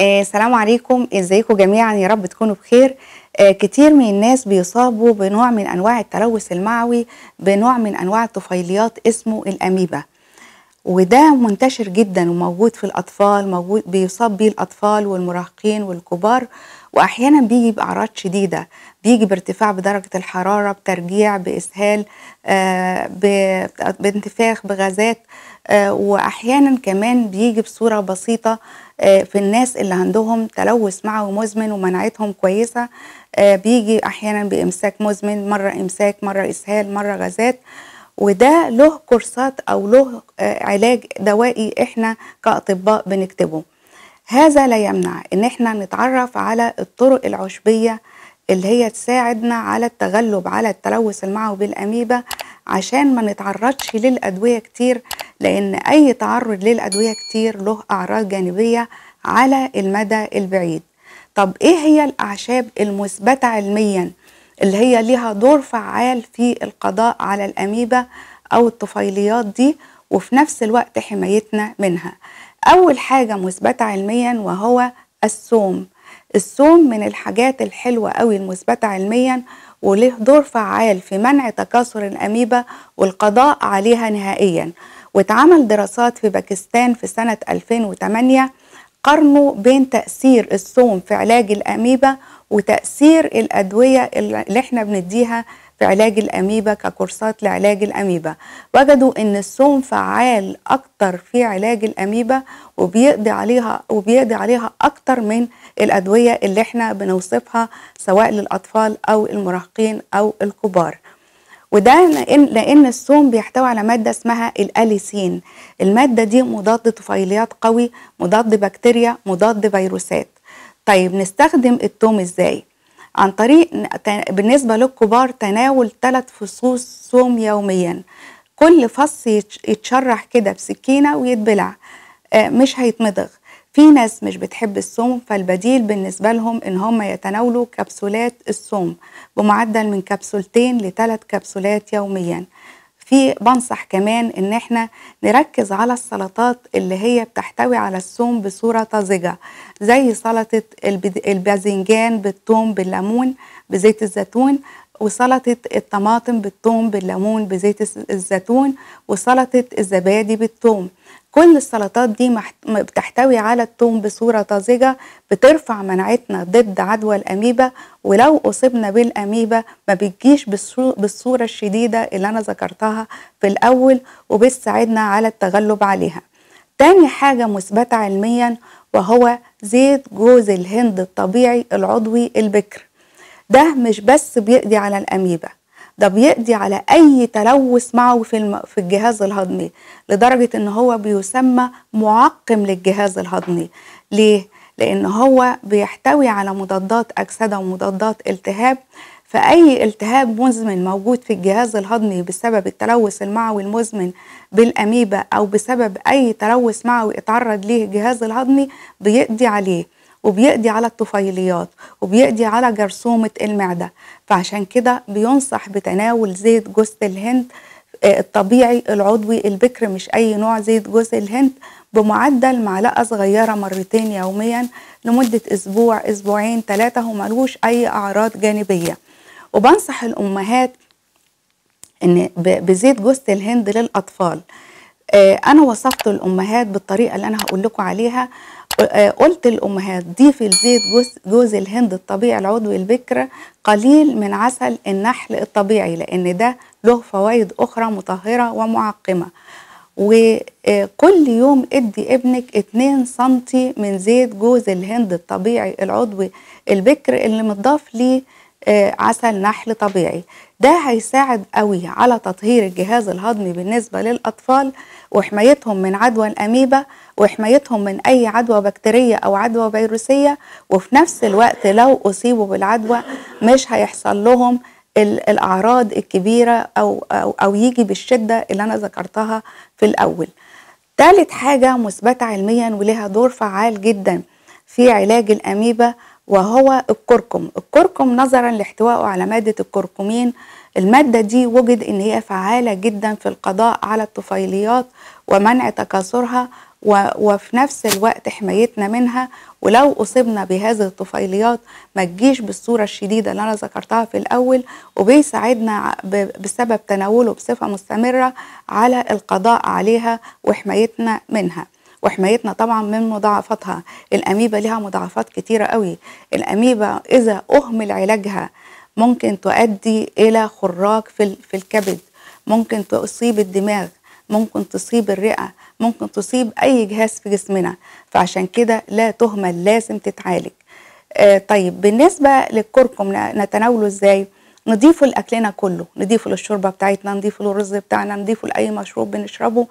آه سلام عليكم ازيكم جميعا يا رب تكونوا بخير آه كتير من الناس بيصابوا بنوع من انواع التلوث المعوي بنوع من انواع الطفيليات اسمه الاميبا وده منتشر جدا وموجود في الأطفال موجود بيصاب بيه الأطفال والمراهقين والكبار وأحيانا بيجي بأعراض شديدة بيجي بارتفاع بدرجة الحرارة بترجيع بإسهال آه، بانتفاخ بغازات آه، وأحيانا كمان بيجي بصورة بسيطة آه، في الناس اللي عندهم تلوث معوي مزمن ومناعتهم كويسة بيجي أحيانا بإمساك مزمن مرة إمساك مرة إسهال مرة غازات وده له كورسات او له آه، علاج دوائي احنا كاطباء بنكتبه هذا لا يمنع ان احنا نتعرف على الطرق العشبيه اللي هي تساعدنا على التغلب على التلوث المعوي بالاميبا عشان ما نتعرضش للادويه كتير لان اي تعرض للادويه كتير له اعراض جانبيه على المدى البعيد طب ايه هي الاعشاب المثبته علميا اللي هي ليها دور فعال في القضاء على الأميبا أو الطفيليات دي وفي نفس الوقت حمايتنا منها أول حاجة مثبتة علميا وهو السوم السوم من الحاجات الحلوة أو المثبتة علميا وله دور فعال في منع تكاثر الأميبا والقضاء عليها نهائيا واتعمل دراسات في باكستان في سنة 2008 قارنوا بين تأثير الصوم في علاج الأميبا وتأثير الأدوية اللي احنا بنديها في علاج الأميبا ككورسات لعلاج الأميبا وجدوا أن الصوم فعال أكتر في علاج الأميبا وبيقضي عليها وبيقضي عليها أكتر من الأدوية اللي احنا بنوصفها سواء للأطفال أو المراهقين أو الكبار وده لان لان الثوم بيحتوي على ماده اسمها الاليسين الماده دي مضاد طفيليات قوي مضاد بكتيريا مضاد فيروسات طيب نستخدم التوم ازاي عن طريق بالنسبه للكبار تناول ثلاث فصوص ثوم يوميا كل فص يتشرح كده بسكينه ويتبلع آه، مش هيتمضغ في ناس مش بتحب الصوم فالبديل بالنسبة لهم إن هم يتناولوا كبسولات الصوم بمعدل من كبسولتين لثلاث كبسولات يوميا في بنصح كمان إن احنا نركز على السلطات اللي هي بتحتوي على الصوم بصورة طازجة زي سلطة الباذنجان بالثوم بالليمون بزيت الزيتون وسلطة الطماطم بالثوم بالليمون بزيت الزيتون وسلطة الزبادي بالثوم كل السلطات دي بتحتوي على الثوم بصورة طازجة بترفع مناعتنا ضد عدوى الأميبا ولو أصبنا بالأميبا ما بتجيش بالصورة الشديدة اللي أنا ذكرتها في الأول وبتساعدنا على التغلب عليها تاني حاجة مثبتة علميا وهو زيت جوز الهند الطبيعي العضوي البكر ده مش بس بيقضي على الاميبا ده بيقضي على اي تلوث معوي في في الجهاز الهضمي لدرجه ان هو بيسمى معقم للجهاز الهضمي ليه لان هو بيحتوي على مضادات اكسده ومضادات التهاب فأي التهاب مزمن موجود في الجهاز الهضمي بسبب التلوث المعوي المزمن بالأميبا أو بسبب أي تلوث معوي اتعرض ليه الجهاز الهضمي بيقضي عليه وبيقضي على الطفيليات وبيقضي على جرثومة المعدة فعشان كده بينصح بتناول زيت جوز الهند آه، الطبيعي العضوي البكر مش أي نوع زيت جوز الهند بمعدل معلقة صغيرة مرتين يوميا لمدة أسبوع أسبوعين ثلاثة وملوش أي أعراض جانبية وبنصح الأمهات إن بزيت جوز الهند للأطفال آه، أنا وصفت الأمهات بالطريقة اللي أنا هقول لكم عليها آه، قلت للأمهات ضيفي لزيت جوز, جوز الهند الطبيعي العضوي البكرة قليل من عسل النحل الطبيعي لأن ده له فوائد أخرى مطهرة ومعقمة وكل يوم ادي ابنك 2 سنتي من زيت جوز الهند الطبيعي العضوي البكر اللي متضاف ليه آه، عسل نحل طبيعي ده هيساعد قوي على تطهير الجهاز الهضمي بالنسبة للأطفال وحمايتهم من عدوى الأميبا وحمايتهم من أي عدوى بكتيرية أو عدوى فيروسية وفي نفس الوقت لو أصيبوا بالعدوى مش هيحصل لهم الأعراض الكبيرة أو, أو, أو يجي بالشدة اللي أنا ذكرتها في الأول ثالث حاجة مثبتة علميا ولها دور فعال جدا في علاج الأميبا وهو الكركم الكركم نظرا لاحتوائه على مادة الكركمين المادة دي وجد إن هي فعالة جدا في القضاء على الطفيليات ومنع تكاثرها وفي نفس الوقت حمايتنا منها ولو أصبنا بهذه الطفيليات ما تجيش بالصورة الشديدة اللي أنا ذكرتها في الأول وبيساعدنا بسبب تناوله بصفة مستمرة على القضاء عليها وحمايتنا منها وحمايتنا طبعا من مضاعفاتها الأميبا لها مضاعفات كتيرة قوي الأميبا إذا أهمل علاجها ممكن تؤدي إلى خراج في الكبد ممكن تصيب الدماغ ممكن تصيب الرئة ممكن تصيب أي جهاز في جسمنا فعشان كده لا تهمل لازم تتعالج آه طيب بالنسبة للكركم نتناوله إزاي؟ نضيفه لاكلنا كله نضيفه للشوربه بتاعتنا نضيفه للرز بتاعنا نضيفه لاي مشروب بنشربه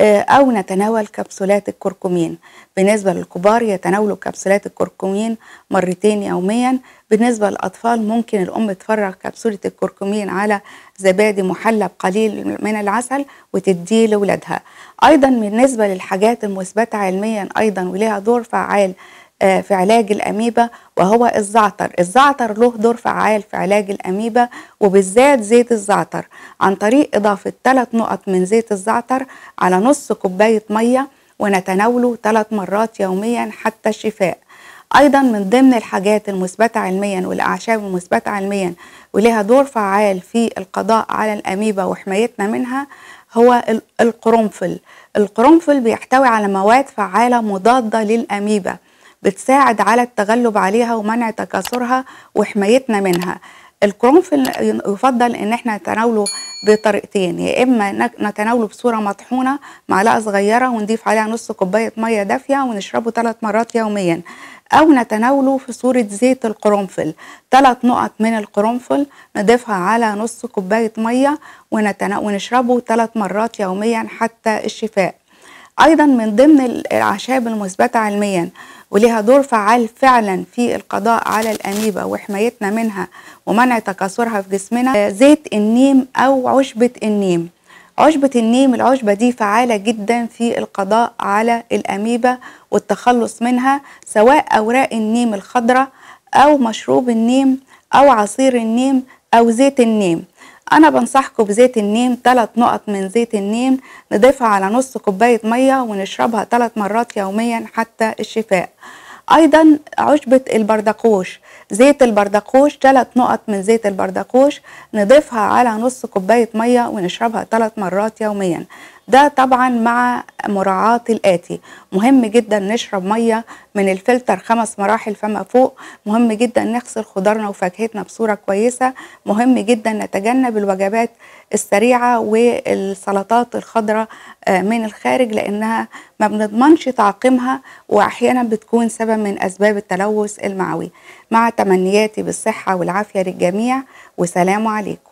آه، او نتناول كبسولات الكركمين بالنسبه للكبار يتناولوا كبسولات الكركمين مرتين يوميا بالنسبه للاطفال ممكن الام تفرغ كبسوله الكركمين على زبادي محلى بقليل من العسل وتديه لاولادها ايضا بالنسبه للحاجات المثبته علميا ايضا وليها دور فعال آه، في علاج الأميبا وهو الزعتر الزعتر له دور فعال في علاج الأميبا وبالذات زيت الزعتر عن طريق إضافة ثلاث نقط من زيت الزعتر على نص كوباية مية ونتناوله ثلاث مرات يوميا حتى الشفاء ايضا من ضمن الحاجات المثبته علميا والاعشاب المثبته علميا ولها دور فعال في القضاء على الاميبا وحمايتنا منها هو القرنفل القرنفل بيحتوي على مواد فعاله مضاده للاميبا بتساعد على التغلب عليها ومنع تكاثرها وحمايتنا منها القرنفل يفضل ان احنا نتناوله بطريقتين يا اما نتناوله بصوره مطحونه معلقه صغيره ونضيف عليها نص كوبايه ميه دافيه ونشربه ثلاث مرات يوميا او نتناوله في صوره زيت القرنفل ثلاث نقط من القرنفل نضيفها على نص كوبايه ميه ونشربه ثلاث مرات يوميا حتى الشفاء ايضا من ضمن الاعشاب المثبته علميا ولها دور فعال فعلا في القضاء على الأميبا وحمايتنا منها ومنع تكاثرها في جسمنا زيت النيم أو عشبة النيم عشبة النيم العشبة دي فعالة جدا في القضاء على الأميبا والتخلص منها سواء أوراق النيم الخضراء أو مشروب النيم أو عصير النيم أو زيت النيم انا بنصحكم بزيت النيم 3 نقط من زيت النيم نضيفها على نص كوبايه ميه ونشربها 3 مرات يوميا حتى الشفاء ايضا عشبة البردقوش زيت البردقوش 3 نقط من زيت البردقوش نضيفها على نص كوباية مية ونشربها 3 مرات يوميا ده طبعا مع مراعاة الآتي مهم جدا نشرب مية من الفلتر خمس مراحل فما فوق مهم جدا نغسل خضارنا وفاكهتنا بصورة كويسة مهم جدا نتجنب الوجبات السريعة والسلطات الخضراء آه، من الخارج لأنها ما بنضمنش تعقيمها وأحيانا بتكون سبب من أسباب التلوث المعوي مع تمنياتي بالصحة والعافية للجميع وسلام عليكم